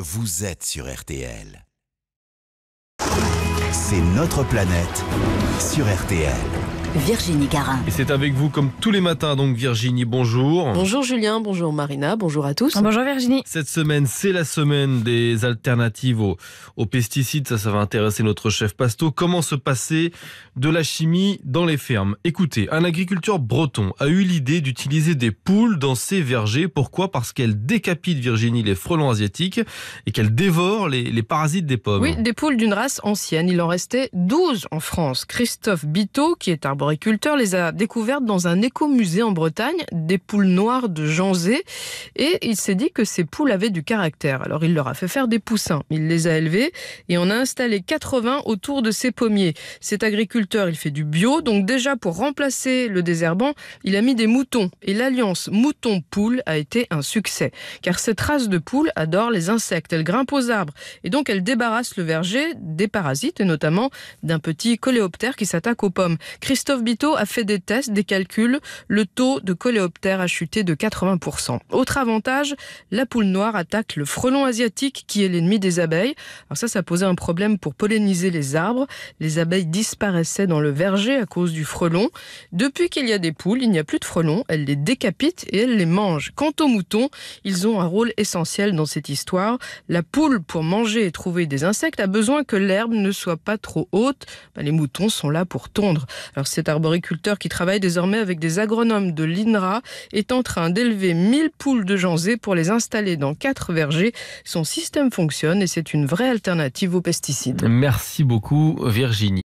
Vous êtes sur RTL. C'est notre planète sur RTL. Virginie Garin. Et c'est avec vous comme tous les matins, donc Virginie, bonjour. Bonjour Julien, bonjour Marina, bonjour à tous. Bonjour Virginie. Cette semaine, c'est la semaine des alternatives aux, pesticides. Ça, ça va intéresser notre chef Pasto. Comment se passer de la chimie dans les fermes Écoutez, un agriculteur breton a eu l'idée d'utiliser des poules dans ses vergers. Pourquoi Parce qu'elles décapitent, Virginie, les frelons asiatiques et qu'elles dévorent les, les parasites des pommes. Oui, des poules d'une race ancienne. Il en restait 12 en France. Christophe Biteau, qui est un agriculteur les a découvertes dans un écomusée en Bretagne, des poules noires de Janzé, et il s'est dit que ces poules avaient du caractère. Alors il leur a fait faire des poussins, il les a élevés et on a installé 80 autour de ses pommiers. Cet agriculteur, il fait du bio, donc déjà pour remplacer le désherbant, il a mis des moutons et l'alliance mouton-poule a été un succès, car cette race de poules adore les insectes, elle grimpe aux arbres et donc elle débarrasse le verger des parasites et notamment d'un petit coléoptère qui s'attaque aux pommes. Christophe Biteau a fait des tests, des calculs. Le taux de coléoptères a chuté de 80%. Autre avantage, la poule noire attaque le frelon asiatique qui est l'ennemi des abeilles. Alors ça, ça posait un problème pour polliniser les arbres. Les abeilles disparaissaient dans le verger à cause du frelon. Depuis qu'il y a des poules, il n'y a plus de frelons. Elles les décapitent et elles les mangent. Quant aux moutons, ils ont un rôle essentiel dans cette histoire. La poule, pour manger et trouver des insectes, a besoin que l'herbe ne soit pas trop haute. Bah, les moutons sont là pour tondre. Cet arboriculteur qui travaille désormais avec des agronomes de l'INRA est en train d'élever 1000 poules de janzé pour les installer dans quatre vergers. Son système fonctionne et c'est une vraie alternative aux pesticides. Merci beaucoup Virginie.